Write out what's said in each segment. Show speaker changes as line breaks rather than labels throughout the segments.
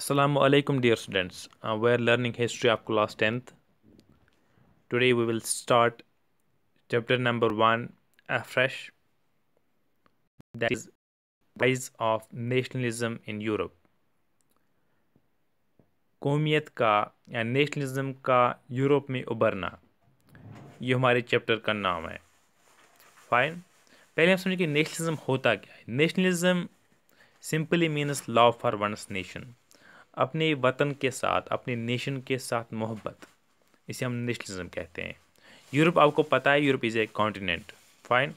Assalamu alaikum dear students. Uh, we are learning history of class 10th. Today we will start chapter number 1 afresh. That is rise of nationalism in Europe. qomiyat ka ya nationalism ka europe mein उभरना ye hamare chapter ka naam hai fine pehle hum samjhe ki nationalism hota kya hai nationalism simply means love for one's nation अपने वतन के साथ अपने nation के साथ मोहब्बत इसे हम नेशनलिज्म कहते हैं यूरोप आपको पता है Europe is a continent fine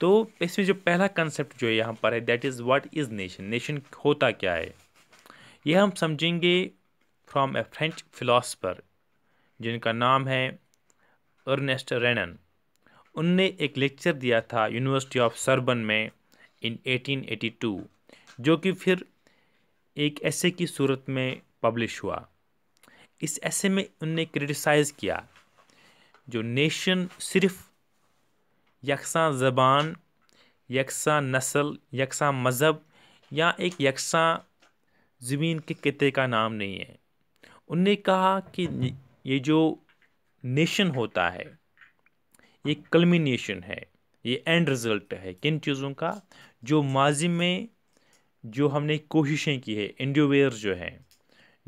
तो इसमें जो पहला कंसेप्ट जो है यहाँ पर है that is what is nation nation होता क्या है यह हम समझेंगे फ्रॉम ए फ्रेंच फिलासफर जिनका नाम है अर्नेस्ट रेनन उनने एक लेक्चर दिया था यूनिवर्सिटी ऑफ सर्बन में इन 1882 जो कि फिर एक ऐसे की सूरत में पब्लिश हुआ इस ऐसे में उनने क्रिटिसाइज़ किया जो नेशन सिर्फ यकसा ज़बान यकसा नस्ल यकसा मज़हब या एक यकसा ज़मीन के किते का नाम नहीं है उनने कहा कि ये जो नेशन होता है ये कलमिनेशन है ये एंड रिज़ल्ट है किन चीज़ों का जो माजी में जो हमने कोशिशें की है इंडोवेयर जो हैं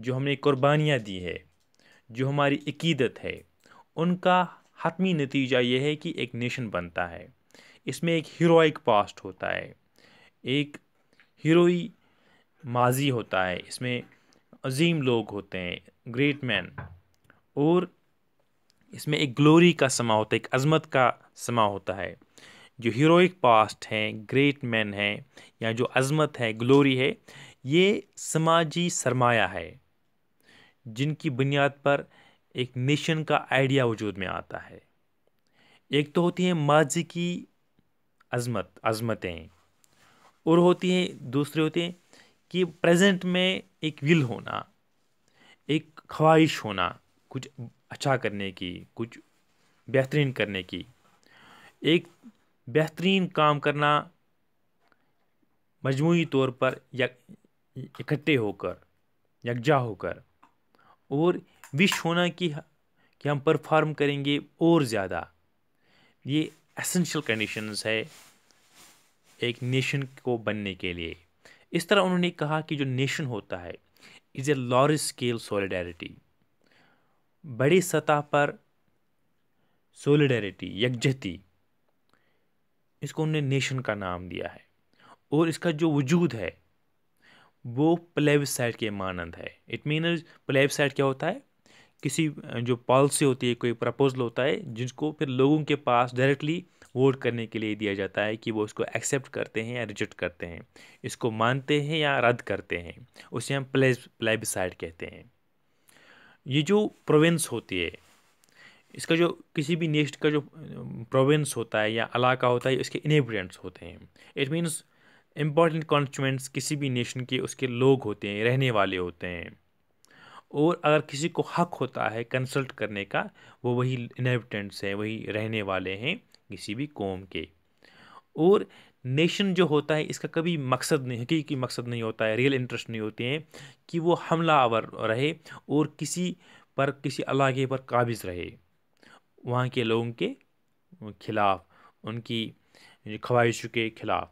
जो हमने कुर्बानियाँ दी है जो हमारी अकीदत है उनका हतमी नतीजा ये है कि एक नेशन बनता है इसमें एक हीरोइक पास्ट होता है एक हीरोई माजी होता है इसमें अजीम लोग होते हैं ग्रेट मैन और इसमें एक ग्लोरी का समा होता है एक अजमत का समा होता है जो हीरोइक पास्ट हैं ग्रेट मैन हैं या जो अज़मत है ग्लोरी है ये समाजी सरमाया है जिनकी बुनियाद पर एक नेशन का आइडिया वजूद में आता है एक तो होती हैं माजी की अज़मत अज़मतें और होती हैं दूसरे होते हैं कि प्रेजेंट में एक विल होना एक ख्वाहिश होना कुछ अच्छा करने की कुछ बेहतरीन करने की एक बेहतरीन काम करना मजमू तौर पर इकट्ठे होकर यकजा होकर और विश होना कि कि हम परफॉर्म करेंगे और ज़्यादा ये एसेंशियल कंडीशंस है एक नेशन को बनने के लिए इस तरह उन्होंने कहा कि जो नेशन होता है is a large scale solidarity बड़ी सतह पर सोलिडरिटी यकजहती इसको उन्होंने नेशन का नाम दिया है और इसका जो वजूद है वो प्लेबसाइट के मानंद है इट मीनज प्लेबसाइट क्या होता है किसी जो पॉलिसी होती है कोई प्रपोजल होता है जिसको फिर लोगों के पास डायरेक्टली वोट करने के लिए दिया जाता है कि वो इसको एक्सेप्ट करते हैं या रिजेक्ट करते हैं इसको मानते हैं या रद्द करते हैं उसे हम प्लेब प्लेबसाइट कहते हैं ये जो प्रोविंस होती है इसका जो किसी भी नेस्ट का जो प्रोविंस होता है या इलाका होता है इसके इनेबरेंट्स होते हैं इट मीन्स इम्पॉर्टेंट कॉन्स्टिट्यूंट्स किसी भी नेशन के उसके लोग होते हैं रहने वाले होते हैं और अगर किसी को हक होता है कंसल्ट करने का वो वही इनहेबिटेंट्स हैं वही रहने वाले हैं किसी भी कौम के और नेशन जो होता है इसका कभी मकसद नहीं हकीकी मकसद नहीं होता है रियल इंटरेस्ट नहीं होते हैं कि वो हमला रहे और किसी पर किसी अलागे पर काबिज रहे वहाँ के लोगों के ख़िलाफ़ उनकी ख्वाहिशों के ख़िलाफ़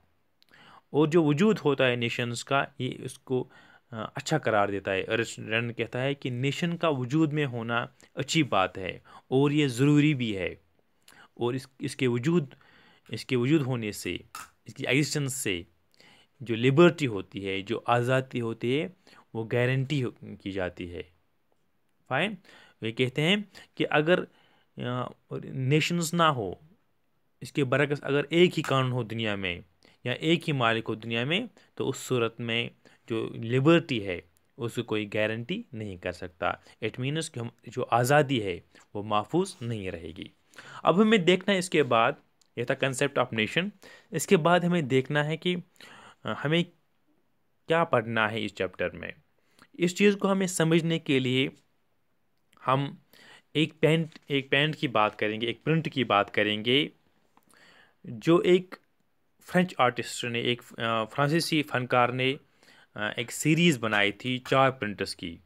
और जो वजूद होता है नेशंस का ये उसको अच्छा करार देता है अरिस्टन कहता है कि नेशन का वजूद में होना अच्छी बात है और ये ज़रूरी भी है और इस इसके वजूद इसके वजूद होने से इसकी एग्जिस्टेंस से जो लिबर्टी होती है जो आज़ादी होती है वो गारंटी की जाती है फाइन वे कहते हैं कि अगर नेशंस ना हो इसके बरक्स अगर एक ही कानून हो दुनिया में या एक ही मालिक हो दुनिया में तो उस सूरत में जो लिबर्टी है उसको कोई गारंटी नहीं कर सकता इट मीनस कि हम जो आज़ादी है वो महफूज नहीं रहेगी अब हमें देखना है इसके बाद यह था कंसेप्ट ऑफ नेशन इसके बाद हमें देखना है कि हमें क्या पढ़ना है इस चैप्टर में इस चीज़ को हमें समझने के लिए हम एक पेंट एक पेंट की बात करेंगे एक प्रिंट की बात करेंगे जो एक फ्रेंच आर्टिस्ट ने एक फ्रांसीसी फनकार ने एक सीरीज़ बनाई थी चार प्रिंट्स की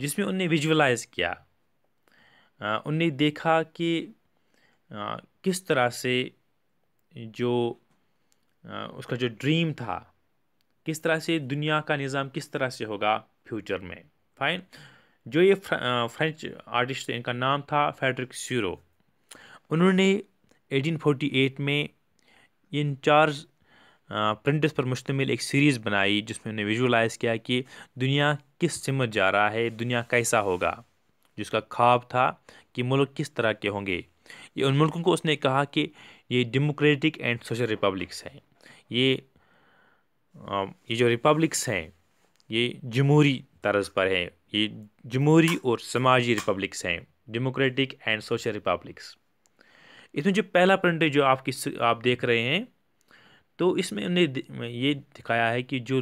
जिसमें उनने विजुअलाइज़ किया उनने देखा कि किस तरह से जो उसका जो ड्रीम था किस तरह से दुनिया का निज़ाम किस तरह से होगा फ्यूचर में फाइन जो ये फ्रेंच आर्टिस्ट थे इनका नाम था फेडरिक सीरो उन्होंने 1848 में इन चार प्रिंट्स पर मुश्तमिल एक सीरीज़ बनाई जिसमें उन्होंने विजुलाइज़ किया कि दुनिया किस सिमत जा रहा है दुनिया कैसा होगा जिसका ख्वाब था कि मुल्क किस तरह के होंगे ये उन मुल्कों को उसने कहा कि ये डेमोक्रेटिक एंड सोशल रिपब्लिक्स हैं ये ये जो रिपब्लिक्स हैं ये जमहूरी तर्ज पर हैं ये जमहूरी और समाजी रिपब्लिक्स हैं डेमोक्रेटिक एंड सोशल रिपब्लिक्स इसमें जो पहला प्रिंट है जो आपकी आप देख रहे हैं तो इसमें उन्हें ये दिखाया है कि जो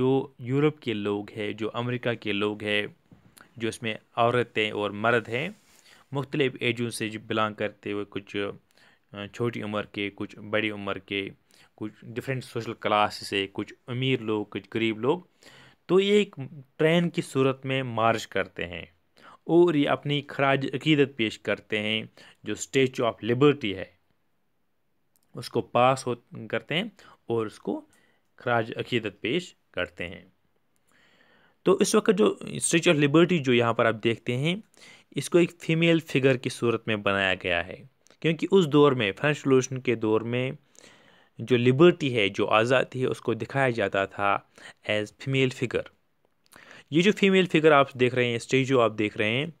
जो यूरोप के लोग हैं जो अमेरिका के लोग हैं जो इसमें औरतें और मर्द हैं मुख्तलिफ़ एजों से जो बिलोंग करते हुए कुछ छोटी उम्र के कुछ बड़ी उम्र के कुछ डिफरेंट सोशल क्लास से कुछ अमीर लोग कुछ गरीब लोग तो ये एक ट्रेन की सूरत में मार्च करते हैं और ये अपनी खराज अकीदत पेश करते हैं जो स्टेचू ऑफ लिबर्टी है उसको पास हो करते हैं और उसको खराज अकीदत पेश करते हैं तो इस वक्त जो स्टेचू ऑफ लिबर्टी जो यहाँ पर आप देखते हैं इसको एक फीमेल फिगर की सूरत में बनाया गया है क्योंकि उस दौर में फ्रेंच रोलूशन के दौर में जो लिबर्टी है जो आज़ादी है उसको दिखाया जाता था एज फीमेल फिगर ये जो फीमेल फिगर आप देख रहे हैं स्टेज जो आप देख रहे हैं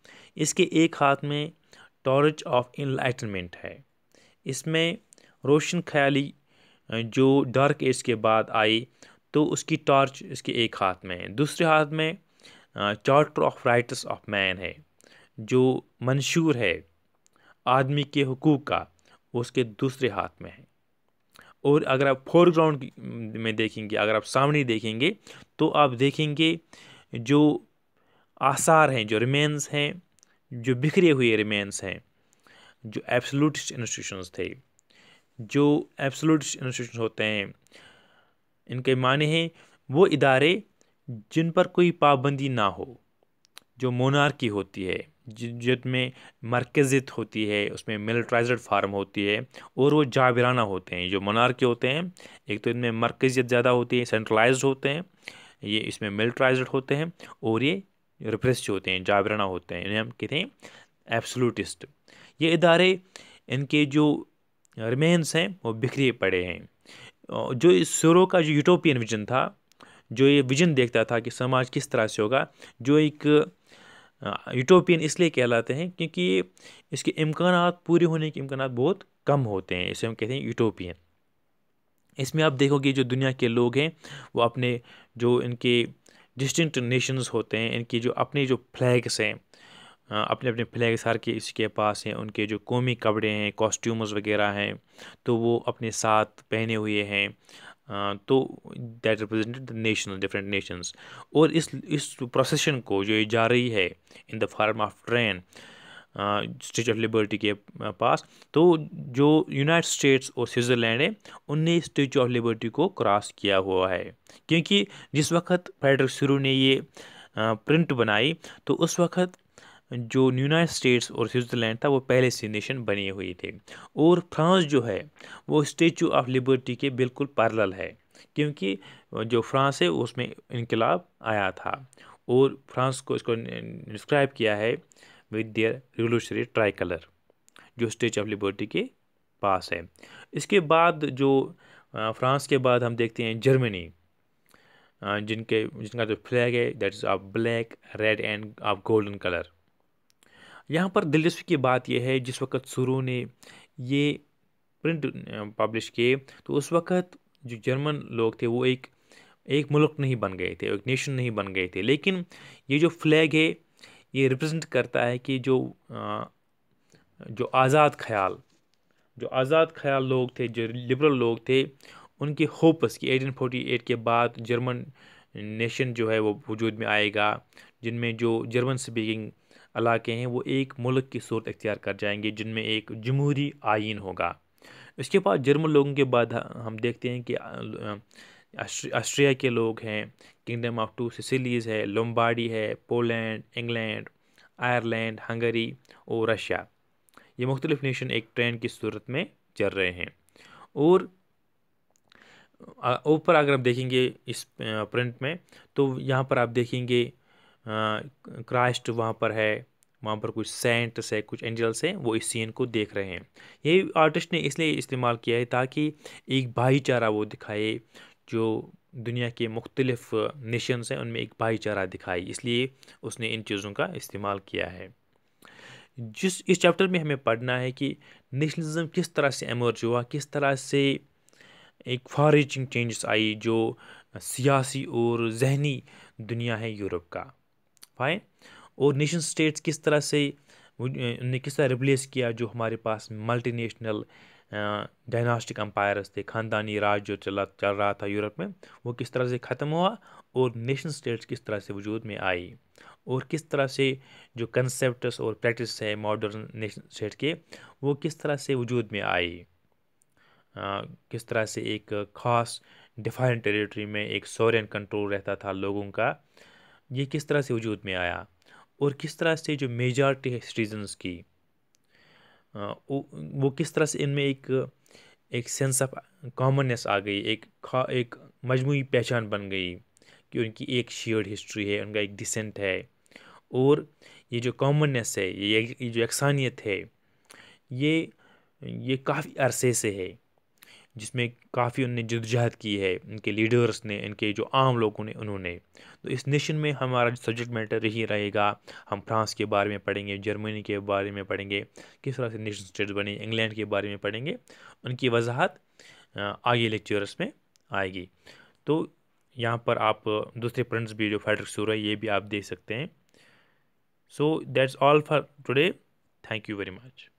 इसके एक हाथ में टॉर्च ऑफ इनलाइटनमेंट है इसमें रोशन ख्याली जो डार्क एज के बाद आई तो उसकी टॉर्च इसके एक हाथ में है दूसरे हाथ में charter of rights of man है जो मंशूर है आदमी के हकूक़ का उसके दूसरे हाथ में है और अगर आप फोरग्राउंड में देखेंगे अगर आप सामने देखेंगे तो आप देखेंगे जो आसार हैं जो रिमेंस हैं जो बिखरे हुए रिमेन्स हैं जो एब्सोलूटिस्ट इंस्टीट्यूशंस थे जो एब्सोलूटिस्ट इंस्टीट्यूशन होते हैं इनके माने हैं वो इदारे जिन पर कोई पाबंदी ना हो जो मोनार्की होती है जिसमें मरकजियत होती है उसमें मिलिट्राइज्ड फार्म होती है और वो जाबराना होते हैं जो मनार के होते हैं एक तो इनमें मरकजियत ज़्यादा होती है सेंट्रलाइज होते हैं ये इसमें मिलिट्राइज्ड होते हैं और ये रिप्रेस्ड होते हैं जाबराना होते हैं इन्हें हम कहते हैं एब्सलूटिस्ट ये इदारे इनके जो रिमेन्स हैं वो बिखरे पड़े हैं जो इस सुरो का जो यूटोपियन विजन था जो ये विजन देखता था कि समाज किस तरह से होगा जो एक यूटोपियन इसलिए कहलाते हैं क्योंकि इसके इम्कान पूरे होने के इम्कान बहुत कम होते हैं इसे हम कहते हैं यूटोपियन इसमें आप देखोगे जो दुनिया के लोग हैं वो अपने जो इनके डिस्टिंक्ट नेशंस होते हैं इनकी जो अपने जो फ्लैग्स हैं अपने अपने फ्लैग्स हर के इसके पास हैं उनके जो कौमी कपड़े हैं कॉस्ट्यूम्स वगैरह हैं तो वो अपने साथ पहने हुए हैं तो that represented nation different nations और इस इस प्रोसेशन को जो ये जा रही है in the form of train state of liberty के पास तो जो यूनाइटेड स्टेट्स और स्विट्ज़रलैंड है उनने स्टेचू ऑफ लिबर्टी को क्रॉस किया हुआ है क्योंकि जिस वक्त फेडरल शुरू ने ये प्रिंट बनाई तो उस वक्त जो यूनाइट स्टेट्स और स्विट्ज़रलैंड था वो पहले से नेशन बने हुए थे और फ्रांस जो है वो स्टेचू ऑफ लिबर्टी के बिल्कुल पारल है क्योंकि जो फ्रांस है उसमें इनकलाब आया था और फ्रांस को इसको डिस्क्राइब किया है with their revolutionary tricolour जो स्टेचू ऑफ लिबर्टी के पास है इसके बाद जो फ्रांस के बाद हम देखते हैं जर्मनी जिनके जिनका जो फ्लैग है that is of black red and of golden colour यहाँ पर दिलचस्पी की बात यह है जिस वक्त सुरू ने ये प्रिंट पब्लिश किए तो उस वक्त जो जर्मन लोग थे वो एक एक मुल्क नहीं बन गए थे एक नेशन नहीं बन गए थे लेकिन ये जो फ्लैग है ये रिप्रेजेंट करता है कि जो जो आज़ाद ख्याल जो आज़ाद ख्याल लोग थे जो लिबरल लोग थे उनके होप्स फोटी 1848 के बाद जर्मन नेशन जो है वो वजूद में आएगा जिनमें जो जर्मन स्पीकिंग इलाके हैं वो एक मुल्क की सूरत इख्तियार कर जाएंगे जिनमें एक जमहूरी आइन होगा इसके बाद जर्मन लोगों के बाद हम देखते हैं कि ऑस्ट्रिया के लोग हैं किंगडम ऑफ टू सिसिलीज़ है लोम्बाडी है पोलैंड इंग्लैंड आयरलैंड हंगरी और रशिया ये मुख्तलिफ नेशन एक ट्रेंड की सूरत में चल रहे हैं और ऊपर अगर आप देखेंगे इस प्रिंट में तो यहाँ पर आप देखेंगे हाँ, क्राइस्ट वहाँ पर है वहाँ पर कुछ सेंट्स है कुछ एंजल्स हैं वो इस सीन को देख रहे हैं ये आर्टिस्ट ने इसलिए इस्तेमाल किया है ताकि एक भाईचारा वो दिखाए जो दुनिया के मुख्तलिफ नेशंस हैं उनमें एक भाईचारा दिखाए इसलिए उसने इन चीज़ों का इस्तेमाल किया है जिस इस चैप्टर में हमें पढ़ना है कि नेशनलिज्म किस तरह से एमर्ज हुआ किस तरह से एक फॉरिचिंग चेंजेस आई जो सियासी और जहनी दुनिया है यूरोप का फाइन और नेशन स्टेट्स किस तरह से उनने किस तरह रिप्लेस किया जो हमारे पास मल्टी नेशनल डायनास्टिक अम्पायरस थे ख़ानदानी राज जो चला चल रहा था यूरोप में वो किस तरह से ख़त्म हुआ और नेशन स्टेट्स किस तरह से वजूद में आई और किस तरह से जो कंसेप्ट और प्रैक्टिस है मॉडर्न नेशन स्टेट के वो किस तरह से वजूद में आई किस तरह से एक ख़ास डिफाइन टेरिटरी में एक सोरेन कंट्रोल रहता था लोगों का ये किस तरह से वजूद में आया और किस तरह से जो मेजॉरिटी है सिटीजन्स की वो किस तरह से इनमें एक एक सेंस ऑफ कॉमननेस आ गई एक खा एक मजमू पहचान बन गई कि उनकी एक शेयर्ड हिस्ट्री है उनका एक डिसेंट है और ये जो कॉमननेस है ये ये जो यकसानियत है ये ये काफ़ी अरसे से है जिसमें काफ़ी उनने जदजहद की है इनके लीडर्स ने इनके जो आम लोगों ने उन्होंने तो इस नेशन में हमारा सब्जेक्ट मैटर ही रहेगा हम फ्रांस के बारे में पढ़ेंगे जर्मनी के बारे में पढ़ेंगे किस तरह से नेशन स्टेट बने इंग्लैंड के बारे में पढ़ेंगे उनकी वजाहत आगे लेक्चर्स में आएगी तो यहाँ पर आप दूसरे प्रिंट्स भी जो फैडरिक सूर है ये भी आप देख सकते हैं so that's all for today thank you very much